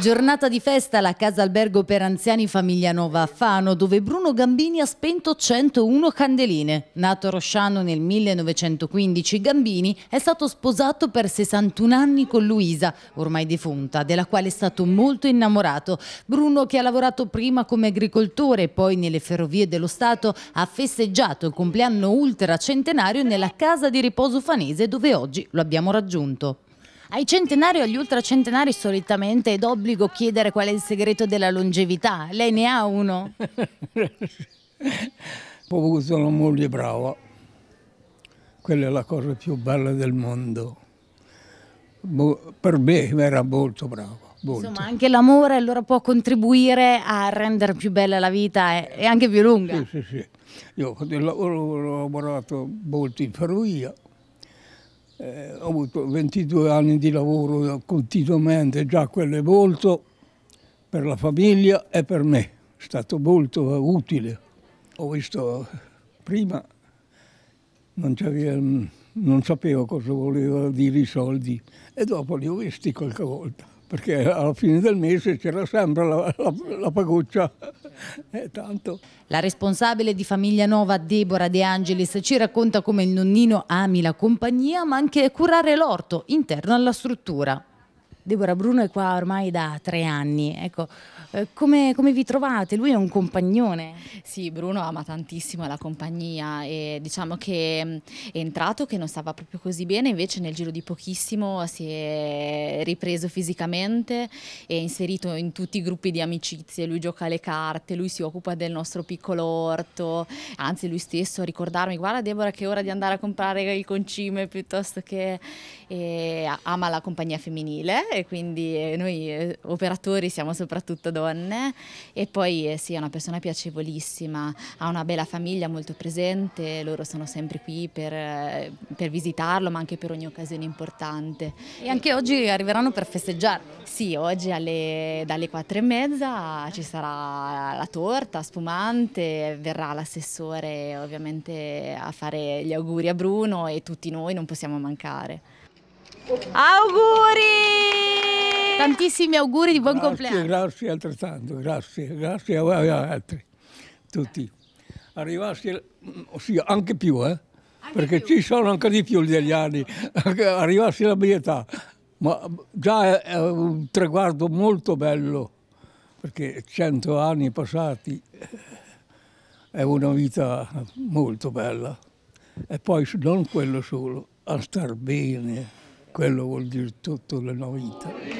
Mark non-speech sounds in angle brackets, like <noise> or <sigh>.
Giornata di festa alla Casa Albergo per Anziani Famiglia Nova a Fano, dove Bruno Gambini ha spento 101 candeline. Nato a Rosciano nel 1915, Gambini è stato sposato per 61 anni con Luisa, ormai defunta, della quale è stato molto innamorato. Bruno, che ha lavorato prima come agricoltore e poi nelle ferrovie dello Stato, ha festeggiato il compleanno ultracentenario nella Casa di Riposo Fanese, dove oggi lo abbiamo raggiunto. Ai centenari o agli ultracentenari solitamente è d'obbligo chiedere qual è il segreto della longevità. Lei ne ha uno? <laughs> Proprio che sono moglie brava. Quella è la cosa più bella del mondo. Per me era molto brava. Molto. Insomma, anche l'amore allora può contribuire a rendere più bella la vita e, anche più lunga. Sì, sì, sì. Io ho lavorato molto in ferrovia, eh, ho avuto 22 anni di lavoro continuamente, già quello è molto per la famiglia e per me, è stato molto utile. Ho visto prima, non, non sapevo cosa voleva dire i soldi e dopo li ho visti qualche volta perché alla fine del mese c'era sempre la, la, la paguccia. Eh, la responsabile di Famiglia Nova, Deborah De Angelis, ci racconta come il nonnino ami la compagnia ma anche curare l'orto interno alla struttura. Deborah Bruno è qua ormai da tre anni, ecco, eh, come, come, vi trovate? Lui è un compagnone. Sì, Bruno ama tantissimo la compagnia e diciamo che mm, è entrato che non stava proprio così bene, invece nel giro di pochissimo si è ripreso fisicamente, è inserito in tutti i gruppi di amicizie, lui gioca le carte, lui si occupa del nostro piccolo orto, anzi lui stesso a ricordarmi, guarda Deborah che è ora di andare a comprare il concime piuttosto che eh, ama la compagnia femminile e quindi eh, noi eh, operatori siamo soprattutto donne e poi eh, sì, è una persona piacevolissima, ha una bella famiglia molto presente, loro sono sempre qui per, per visitarlo ma anche per ogni occasione importante. E anche oggi arriveranno per festeggiare? Sì, oggi alle, dalle quattro e mezza ci sarà la torta spumante, verrà l'assessore ovviamente a fare gli auguri a Bruno e tutti noi non possiamo mancare. Auguri! Tantissimi auguri di buon grazie, compleanno. Grazie altrettanto, grazie, grazie a voi e a altri, tutti. Arrivassi, ossia mm, anche più, eh? Anche perché più. ci sono anche di più degli anni, <laughs> arrivassi alla mia età, ma già è un traguardo molto bello, perché cento anni passati è una vita molto bella. E poi non quello solo, a star bene, quello vuol dire tutta la vita.